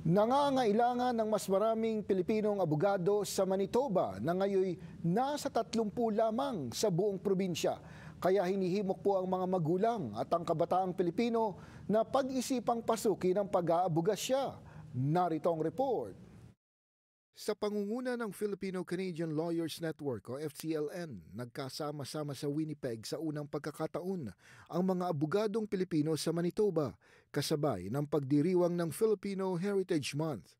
Nangangailangan ng mas maraming Pilipinong abogado sa Manitoba na ngayon nasa 30 lamang sa buong probinsya. Kaya hinihimok po ang mga magulang at ang kabataang Pilipino na pag-isipang pasukin ang pag-aabugasya. Narito ang report. Sa pangunguna ng Filipino-Canadian Lawyers Network o FCLN, nagkasama-sama sa Winnipeg sa unang pagkakataon ang mga abogadong Pilipino sa Manitoba kasabay ng pagdiriwang ng Filipino Heritage Month.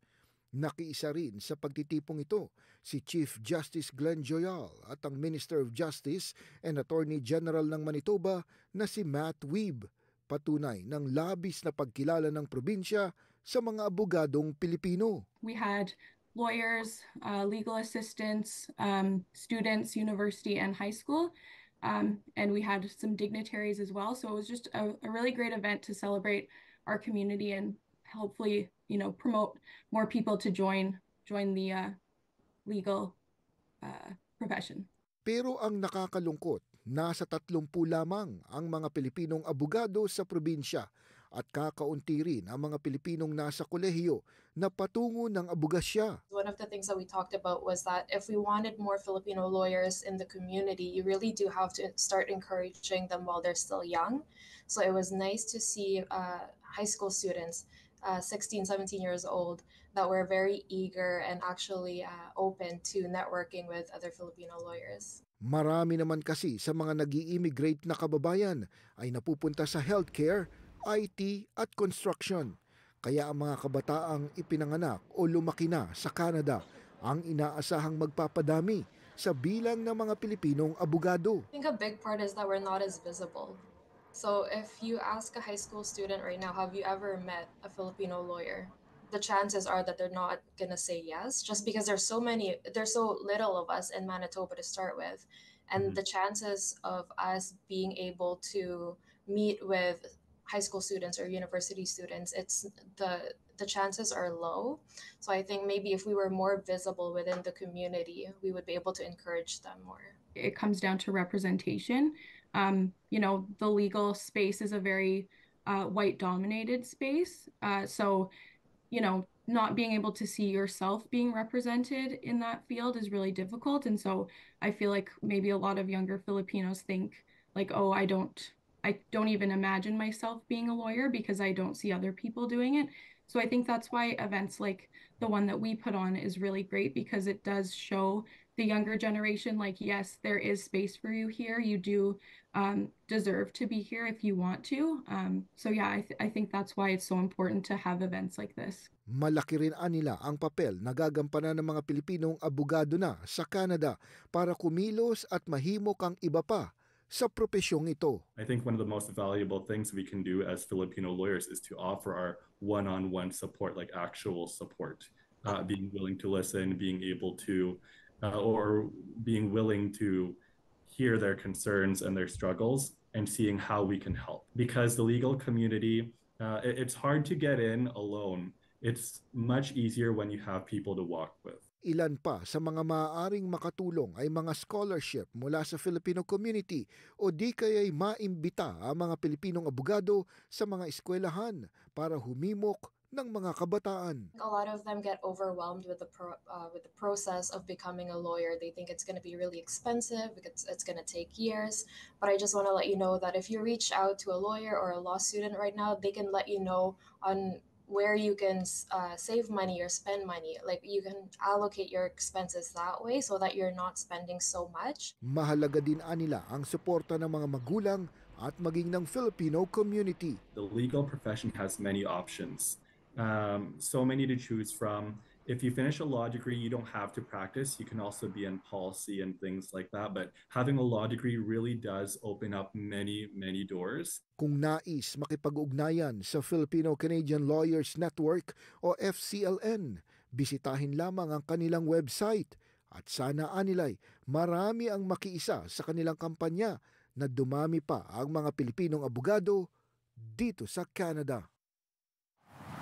Nakiisa rin sa pagtitipong ito si Chief Justice Glenn Joyal at ang Minister of Justice and Attorney General ng Manitoba na si Matt Weeb, patunay ng labis na pagkilala ng probinsya sa mga abogadong Pilipino. We had lawyers, uh, legal assistants, um, students, university, and high school. Um, and we had some dignitaries as well. So it was just a, a, really great event to celebrate our community and hopefully, you know, promote more people to join join the uh, legal uh, profession. Pero ang nakakalungkot, nasa 30 lamang ang mga Pilipinong abogado sa probinsya at kakaunti rin ang mga Pilipinong nasa kolehiyo na patungo ng abugasya. One of the things that we talked about was that if we wanted more Filipino lawyers in the community, you really do have to start encouraging them while they're still young. So it was nice to see uh, high school students uh, 16, 17 years old that were very eager and actually uh, open to networking with other Filipino lawyers. Marami naman kasi sa mga nag-i-immigrate na kababayan ay napupunta sa healthcare IT at construction. Kaya ang mga kabataang ipinanganak o lumaki na sa Canada ang inaasahang magpapadami sa bilang ng mga Pilipinong abogado. I think a big part is that we're not as visible. So if you ask a high school student right now, have you ever met a Filipino lawyer? The chances are that they're not going to say yes just because there's so many there's so little of us in Manitoba to start with and mm-hmm. the chances of us being able to meet with high school students or university students, it's the the chances are low. So I think maybe if we were more visible within the community, we would be able to encourage them more. It comes down to representation. Um, you know, the legal space is a very uh, white dominated space. Uh, so, you know, not being able to see yourself being represented in that field is really difficult. And so I feel like maybe a lot of younger Filipinos think, like, oh, I don't I don't even imagine myself being a lawyer because I don't see other people doing it. So I think that's why events like the one that we put on is really great because it does show the younger generation like yes there is space for you here you do um, deserve to be here if you want to um, so yeah I, th- I think that's why it's so important to have events like this Malaki rin anila ang papel na gagampanan ng mga Pilipinong abogado na sa Canada para kumilos at mahimok ang iba pa sa propesyong ito. I think one of the most valuable things we can do as Filipino lawyers is to offer our one-on-one support, like actual support, uh, being willing to listen, being able to, uh, or being willing to hear their concerns and their struggles and seeing how we can help. Because the legal community, uh, it's hard to get in alone. It's much easier when you have people to walk with. Ilan pa sa mga maaaring makatulong ay mga scholarship mula sa Filipino community o di kaya'y maimbita ang mga Pilipinong abogado sa mga eskwelahan para humimok ng mga kabataan. A lot of them get overwhelmed with the pro, uh, with the process of becoming a lawyer. They think it's going to be really expensive. It's it's going to take years. But I just want to let you know that if you reach out to a lawyer or a law student right now, they can let you know on where you can uh, save money or spend money. Like you can allocate your expenses that way so that you're not spending so much. Mahalaga din anila ang suporta ng mga magulang at maging ng Filipino community. The legal profession has many options. Um, so many to choose from if you finish a law degree, you don't have to practice. You can also be in policy and things like that. But having a law degree really does open up many, many doors. Kung nais makipag-ugnayan sa Filipino-Canadian Lawyers Network o FCLN, bisitahin lamang ang kanilang website at sana anilay marami ang makiisa sa kanilang kampanya na dumami pa ang mga Pilipinong abogado dito sa Canada.